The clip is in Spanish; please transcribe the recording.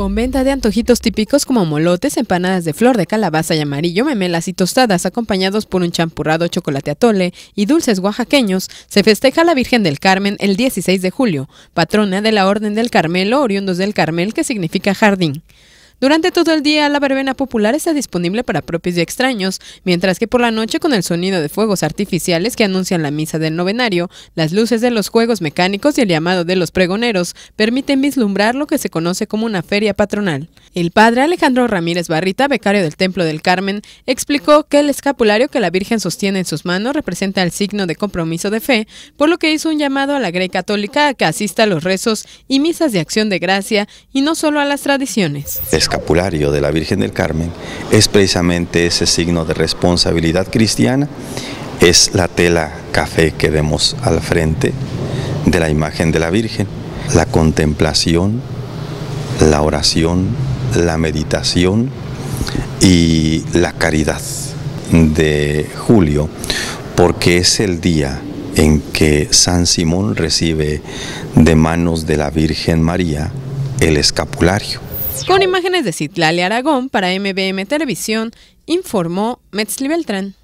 con venta de antojitos típicos como molotes, empanadas de flor de calabaza y amarillo, memelas y tostadas, acompañados por un champurrado chocolate atole y dulces oaxaqueños, se festeja la Virgen del Carmen el 16 de julio, patrona de la Orden del Carmelo, oriundos del Carmel, que significa jardín. Durante todo el día, la verbena popular está disponible para propios y extraños, mientras que por la noche, con el sonido de fuegos artificiales que anuncian la misa del novenario, las luces de los juegos mecánicos y el llamado de los pregoneros permiten vislumbrar lo que se conoce como una feria patronal. El padre Alejandro Ramírez Barrita, becario del Templo del Carmen, explicó que el escapulario que la Virgen sostiene en sus manos representa el signo de compromiso de fe, por lo que hizo un llamado a la Grey Católica a que asista a los rezos y misas de acción de gracia y no solo a las tradiciones de la Virgen del Carmen es precisamente ese signo de responsabilidad cristiana, es la tela café que vemos al frente de la imagen de la Virgen, la contemplación, la oración, la meditación y la caridad de julio, porque es el día en que San Simón recibe de manos de la Virgen María el escapulario. Con imágenes de Citlali Aragón para MBM Televisión, informó Metzli Beltrán.